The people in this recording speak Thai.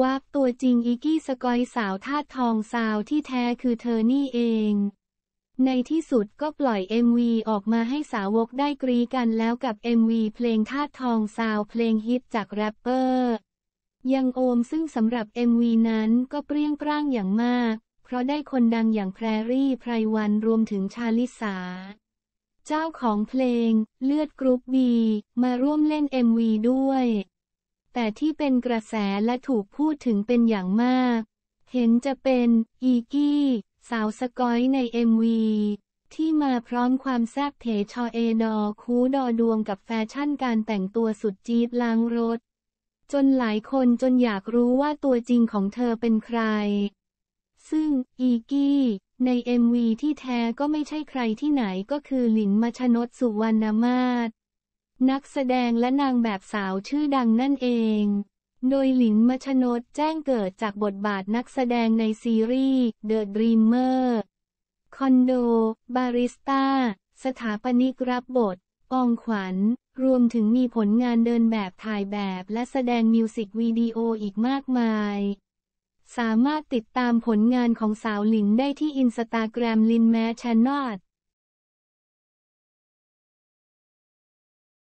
วับตัวจริงอีกี้สกอยสาวธาตุทองสาวที่แท้คือเธอนี่เอง ในที่สุดก็ปล่อย MV ออกมาให้สาวกได้กรีกันแล้วกับ MV เพลงธาตุทองสาวเพลงฮิตจากแรปเปอร์ ยังโอมซึ่งสำหรับ MV นั้นก็เปรี้ยงปร้างอย่างมาก เพราะได้คนดังอย่างแพรรี่ไพรวันรวมถึงชาลิสาเจ้าของเพลงเลือดกรุ๊ปบีมาร่วมเล่น MV ด้วยแต่ที่เป็นกระแสและถูกพูดถึงเป็นอย่างมาก เห็นจะเป็น อีกี้ สาวสกอยใน m ีที่มาพร้อมความแซบเทชอเอดอคูดอดวงกับแฟชั่นการแต่งตัวสุดจี๊ดล้างรถ จนหลายคนจนอยากรู้ว่าตัวจริงของเธอเป็นใคร ซึ่งอีกี้ ใน m ีที่แท้ก็ไม่ใช่ใครที่ไหนก็คือหลินมัชนดสุวรรณมาศนักแสดงและนางแบบสาวชื่อดังนั่นเอง โดยหลินมชนดแจ้งเกิดจากบทบาทนักแสดงในซีรีส์ The Dreamer คอนโด บาริสตาสถาปนิกรับบท ปองขวัญ รวมถึงมีผลงานเดินแบบถ่ายแบบและแสดงมิวสิกวิดีโออีกมากมาย สามารถติดตามผลงานของสาวหลินได้ที่อินสตาแกรมลินแมชนอ